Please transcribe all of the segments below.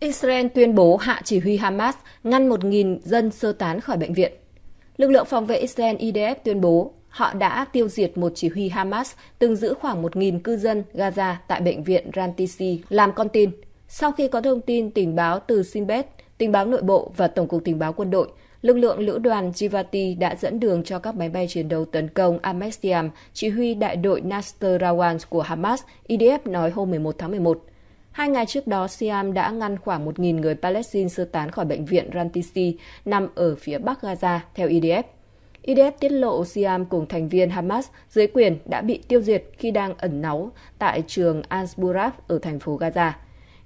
Israel tuyên bố hạ chỉ huy Hamas ngăn 1.000 dân sơ tán khỏi bệnh viện. Lực lượng phòng vệ Israel IDF tuyên bố họ đã tiêu diệt một chỉ huy Hamas từng giữ khoảng 1.000 cư dân Gaza tại bệnh viện Rantisi làm con tin. Sau khi có thông tin tình báo từ Sinbet, tình báo nội bộ và Tổng cục Tình báo quân đội, lực lượng lữ đoàn Jivati đã dẫn đường cho các máy bay chiến đấu tấn công Amestiam, chỉ huy đại đội Nasser Rawans của Hamas, IDF nói hôm 11 tháng 11. Hai ngày trước đó, Siam đã ngăn khoảng 1.000 người Palestine sơ tán khỏi bệnh viện Rantisi nằm ở phía bắc Gaza, theo IDF. E IDF e tiết lộ Siam cùng thành viên Hamas dưới quyền đã bị tiêu diệt khi đang ẩn náu tại trường Al-Buraf ở thành phố Gaza.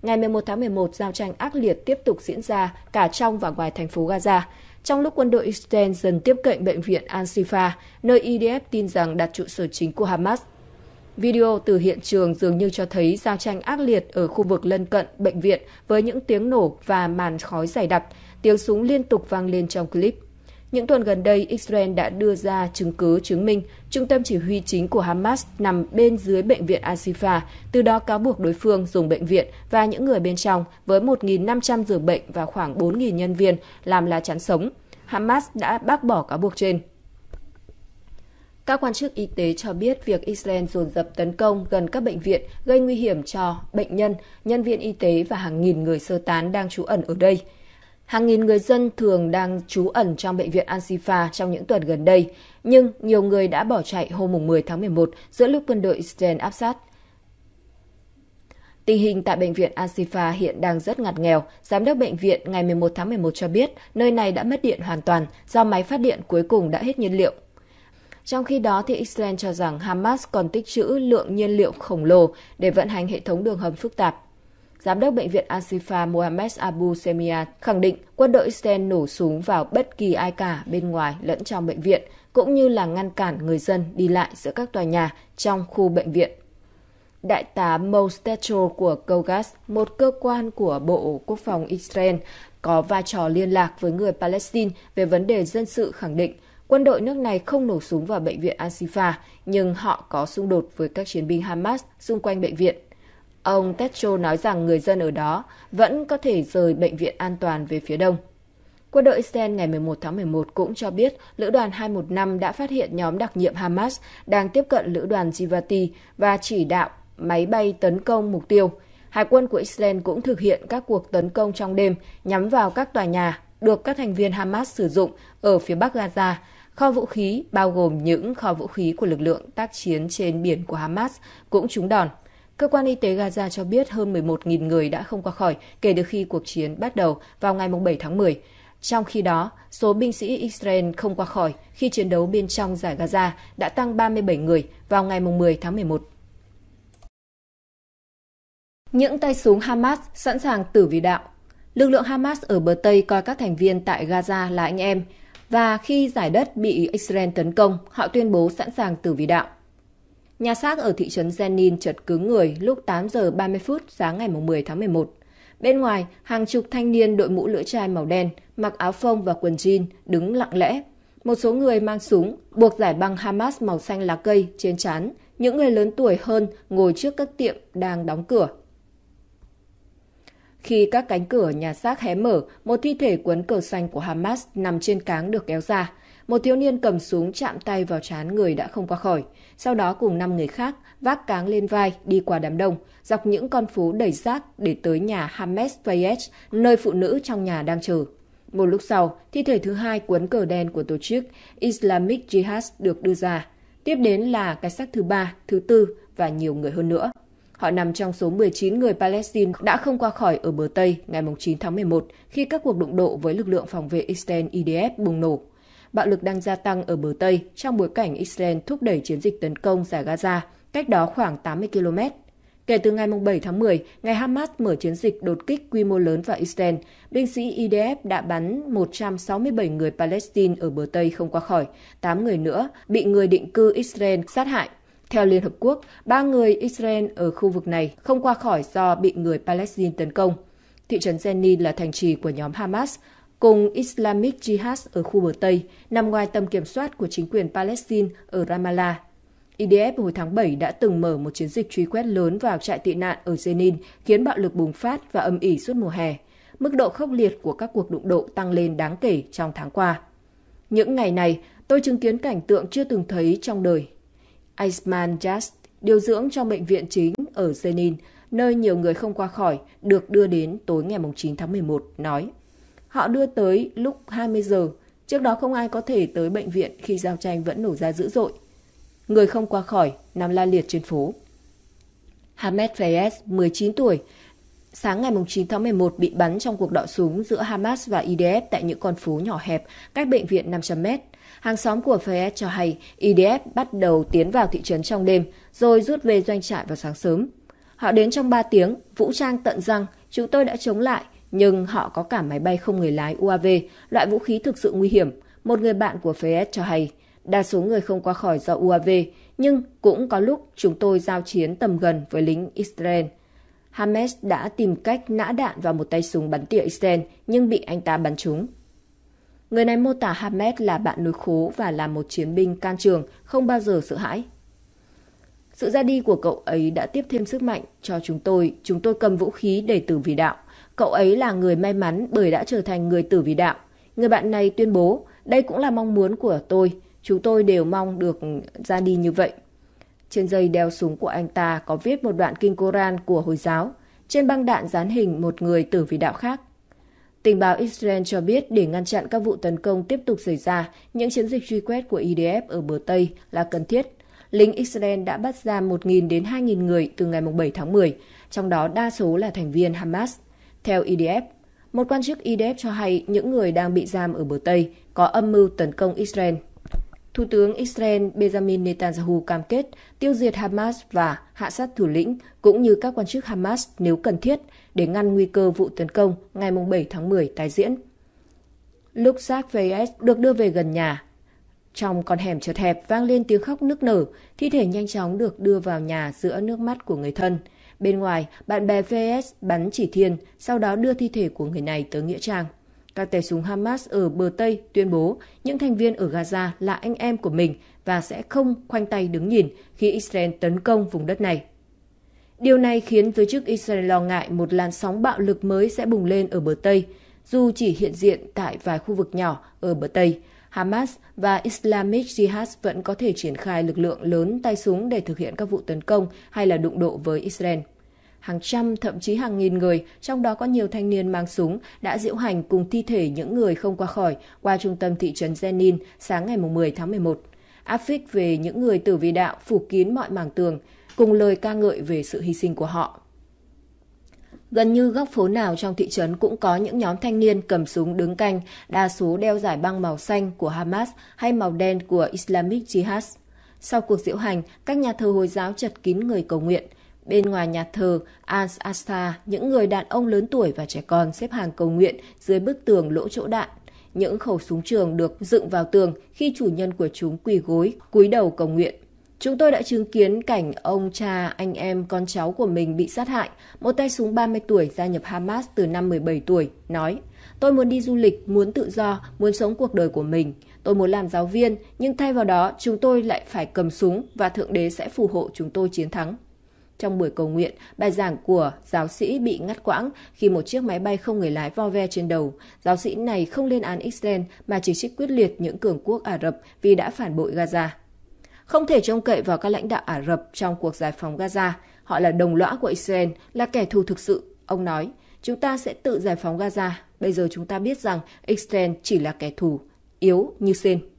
Ngày 11 tháng 11, giao tranh ác liệt tiếp tục diễn ra cả trong và ngoài thành phố Gaza, trong lúc quân đội Israel dần tiếp cận bệnh viện Al-Shifa, nơi IDF e tin rằng đặt trụ sở chính của Hamas – Video từ hiện trường dường như cho thấy giao tranh ác liệt ở khu vực lân cận bệnh viện với những tiếng nổ và màn khói dày đặc, tiếng súng liên tục vang lên trong clip. Những tuần gần đây, Israel đã đưa ra chứng cứ chứng minh trung tâm chỉ huy chính của Hamas nằm bên dưới bệnh viện Asifa, từ đó cáo buộc đối phương dùng bệnh viện và những người bên trong với 1.500 giường bệnh và khoảng 4.000 nhân viên làm lá chắn sống. Hamas đã bác bỏ cáo buộc trên. Các quan chức y tế cho biết việc Israel dồn dập tấn công gần các bệnh viện gây nguy hiểm cho bệnh nhân, nhân viên y tế và hàng nghìn người sơ tán đang trú ẩn ở đây. Hàng nghìn người dân thường đang trú ẩn trong bệnh viện Al-Shifa trong những tuần gần đây, nhưng nhiều người đã bỏ chạy hôm 10 tháng 11 giữa lúc quân đội Israel áp sát. Tình hình tại bệnh viện Asifa hiện đang rất ngặt nghèo. Giám đốc bệnh viện ngày 11 tháng 11 cho biết nơi này đã mất điện hoàn toàn do máy phát điện cuối cùng đã hết nhiên liệu. Trong khi đó, thì Israel cho rằng Hamas còn tích trữ lượng nhiên liệu khổng lồ để vận hành hệ thống đường hầm phức tạp. Giám đốc Bệnh viện Asifa Mohamed Abu Semia khẳng định quân đội Israel nổ súng vào bất kỳ ai cả bên ngoài lẫn trong bệnh viện, cũng như là ngăn cản người dân đi lại giữa các tòa nhà trong khu bệnh viện. Đại tá Mostetro của COGAS, một cơ quan của Bộ Quốc phòng Israel, có vai trò liên lạc với người Palestine về vấn đề dân sự khẳng định Quân đội nước này không nổ súng vào bệnh viện Al-Shifa, nhưng họ có xung đột với các chiến binh Hamas xung quanh bệnh viện. Ông Techo nói rằng người dân ở đó vẫn có thể rời bệnh viện an toàn về phía đông. Quân đội Israel ngày 11 tháng 11 cũng cho biết lữ đoàn 215 đã phát hiện nhóm đặc nhiệm Hamas đang tiếp cận lữ đoàn Jivati và chỉ đạo máy bay tấn công mục tiêu. Hải quân của Israel cũng thực hiện các cuộc tấn công trong đêm nhắm vào các tòa nhà được các thành viên Hamas sử dụng ở phía bắc Gaza. Kho vũ khí bao gồm những kho vũ khí của lực lượng tác chiến trên biển của Hamas cũng trúng đòn. Cơ quan y tế Gaza cho biết hơn 11.000 người đã không qua khỏi kể từ khi cuộc chiến bắt đầu vào ngày 7 tháng 10. Trong khi đó, số binh sĩ Israel không qua khỏi khi chiến đấu bên trong giải Gaza đã tăng 37 người vào ngày 10 tháng 11. Những tay súng Hamas sẵn sàng tử vì đạo Lực lượng Hamas ở bờ Tây coi các thành viên tại Gaza là anh em, và khi giải đất bị Israel tấn công, họ tuyên bố sẵn sàng tử vì đạo. Nhà xác ở thị trấn Jenin chật cứng người lúc 8 giờ 30 phút sáng ngày 10 tháng 11. Bên ngoài, hàng chục thanh niên đội mũ lưỡi chai màu đen, mặc áo phông và quần jean, đứng lặng lẽ. Một số người mang súng, buộc giải băng Hamas màu xanh lá cây trên chán. Những người lớn tuổi hơn ngồi trước các tiệm đang đóng cửa. Khi các cánh cửa nhà xác hé mở, một thi thể quấn cờ xanh của Hamas nằm trên cáng được kéo ra. Một thiếu niên cầm súng chạm tay vào trán người đã không qua khỏi. Sau đó cùng 5 người khác vác cáng lên vai đi qua đám đông, dọc những con phố đầy rác để tới nhà Hamas Fayez, nơi phụ nữ trong nhà đang chờ. Một lúc sau, thi thể thứ hai cuốn cờ đen của tổ chức Islamic Jihad được đưa ra. Tiếp đến là cái xác thứ ba, thứ tư và nhiều người hơn nữa. Họ nằm trong số 19 người Palestine đã không qua khỏi ở bờ Tây ngày 9 tháng 11 khi các cuộc đụng độ với lực lượng phòng vệ Israel IDF bùng nổ. Bạo lực đang gia tăng ở bờ Tây trong bối cảnh Israel thúc đẩy chiến dịch tấn công giải Gaza, cách đó khoảng 80 km. Kể từ ngày 7 tháng 10, ngày Hamas mở chiến dịch đột kích quy mô lớn vào Israel, binh sĩ IDF đã bắn 167 người Palestine ở bờ Tây không qua khỏi, 8 người nữa bị người định cư Israel sát hại. Theo Liên Hợp Quốc, ba người Israel ở khu vực này không qua khỏi do bị người Palestine tấn công. Thị trấn Jenny là thành trì của nhóm Hamas, cùng Islamic Jihad ở khu bờ Tây, nằm ngoài tầm kiểm soát của chính quyền Palestine ở Ramallah. IDF hồi tháng 7 đã từng mở một chiến dịch truy quét lớn vào trại tị nạn ở Jenin, khiến bạo lực bùng phát và âm ỉ suốt mùa hè. Mức độ khốc liệt của các cuộc đụng độ tăng lên đáng kể trong tháng qua. Những ngày này, tôi chứng kiến cảnh tượng chưa từng thấy trong đời Aisman Jast điều dưỡng trong bệnh viện chính ở Zenin, nơi nhiều người không qua khỏi, được đưa đến tối ngày 9 tháng 11, nói. Họ đưa tới lúc 20 giờ, trước đó không ai có thể tới bệnh viện khi giao tranh vẫn nổ ra dữ dội. Người không qua khỏi, nằm la liệt trên phố. Hamed Fayez, 19 tuổi, sáng ngày 9 tháng 11 bị bắn trong cuộc đọ súng giữa Hamas và IDF tại những con phố nhỏ hẹp cách bệnh viện 500 mét Hàng xóm của Fayed cho hay IDF e bắt đầu tiến vào thị trấn trong đêm, rồi rút về doanh trại vào sáng sớm. Họ đến trong 3 tiếng, vũ trang tận răng, chúng tôi đã chống lại, nhưng họ có cả máy bay không người lái UAV, loại vũ khí thực sự nguy hiểm. Một người bạn của Fayed cho hay, đa số người không qua khỏi do UAV, nhưng cũng có lúc chúng tôi giao chiến tầm gần với lính Israel. Hamas đã tìm cách nã đạn vào một tay súng bắn tỉa Israel nhưng bị anh ta bắn trúng. Người này mô tả Hamed là bạn núi khố và là một chiến binh can trường, không bao giờ sợ hãi. Sự ra đi của cậu ấy đã tiếp thêm sức mạnh cho chúng tôi. Chúng tôi cầm vũ khí để tử vì đạo. Cậu ấy là người may mắn bởi đã trở thành người tử vì đạo. Người bạn này tuyên bố, đây cũng là mong muốn của tôi. Chúng tôi đều mong được ra đi như vậy. Trên dây đeo súng của anh ta có viết một đoạn kinh Koran của Hồi giáo. Trên băng đạn dán hình một người tử vì đạo khác. Tình báo Israel cho biết để ngăn chặn các vụ tấn công tiếp tục xảy ra, những chiến dịch truy quét của IDF ở bờ Tây là cần thiết. Lính Israel đã bắt ra 1.000 đến 2.000 người từ ngày 7 tháng 10, trong đó đa số là thành viên Hamas. Theo IDF, một quan chức IDF cho hay những người đang bị giam ở bờ Tây có âm mưu tấn công Israel Thủ tướng Israel Benjamin Netanyahu cam kết tiêu diệt Hamas và hạ sát thủ lĩnh cũng như các quan chức Hamas nếu cần thiết để ngăn nguy cơ vụ tấn công ngày 7 tháng 10 tái diễn. Lúc xác Fayez được đưa về gần nhà, trong con hẻm chật hẹp vang lên tiếng khóc nức nở, thi thể nhanh chóng được đưa vào nhà giữa nước mắt của người thân. Bên ngoài, bạn bè Fayez bắn chỉ thiên, sau đó đưa thi thể của người này tới Nghĩa Trang. Các tay súng Hamas ở bờ Tây tuyên bố những thành viên ở Gaza là anh em của mình và sẽ không khoanh tay đứng nhìn khi Israel tấn công vùng đất này. Điều này khiến giới chức Israel lo ngại một làn sóng bạo lực mới sẽ bùng lên ở bờ Tây, dù chỉ hiện diện tại vài khu vực nhỏ ở bờ Tây. Hamas và Islamic Jihad vẫn có thể triển khai lực lượng lớn tay súng để thực hiện các vụ tấn công hay là đụng độ với Israel hàng trăm thậm chí hàng nghìn người, trong đó có nhiều thanh niên mang súng, đã diễu hành cùng thi thể những người không qua khỏi qua trung tâm thị trấn Jenin sáng ngày 10 tháng 11. Áp phích về những người tử vì đạo phủ kín mọi mảng tường, cùng lời ca ngợi về sự hy sinh của họ. Gần như góc phố nào trong thị trấn cũng có những nhóm thanh niên cầm súng đứng canh, đa số đeo giải băng màu xanh của Hamas hay màu đen của Islamic Jihad. Sau cuộc diễu hành, các nhà thờ Hồi giáo chật kín người cầu nguyện – Bên ngoài nhà thờ Al-Aqsa, những người đàn ông lớn tuổi và trẻ con xếp hàng cầu nguyện dưới bức tường lỗ chỗ đạn. Những khẩu súng trường được dựng vào tường khi chủ nhân của chúng quỳ gối, cúi đầu cầu nguyện. Chúng tôi đã chứng kiến cảnh ông cha, anh em, con cháu của mình bị sát hại. Một tay súng 30 tuổi gia nhập Hamas từ năm 17 tuổi, nói Tôi muốn đi du lịch, muốn tự do, muốn sống cuộc đời của mình. Tôi muốn làm giáo viên, nhưng thay vào đó chúng tôi lại phải cầm súng và Thượng Đế sẽ phù hộ chúng tôi chiến thắng. Trong buổi cầu nguyện, bài giảng của giáo sĩ bị ngắt quãng khi một chiếc máy bay không người lái vo ve trên đầu. Giáo sĩ này không lên án Israel mà chỉ trích quyết liệt những cường quốc Ả Rập vì đã phản bội Gaza. Không thể trông cậy vào các lãnh đạo Ả Rập trong cuộc giải phóng Gaza. Họ là đồng lõa của Israel, là kẻ thù thực sự, ông nói. Chúng ta sẽ tự giải phóng Gaza. Bây giờ chúng ta biết rằng Israel chỉ là kẻ thù, yếu như sen.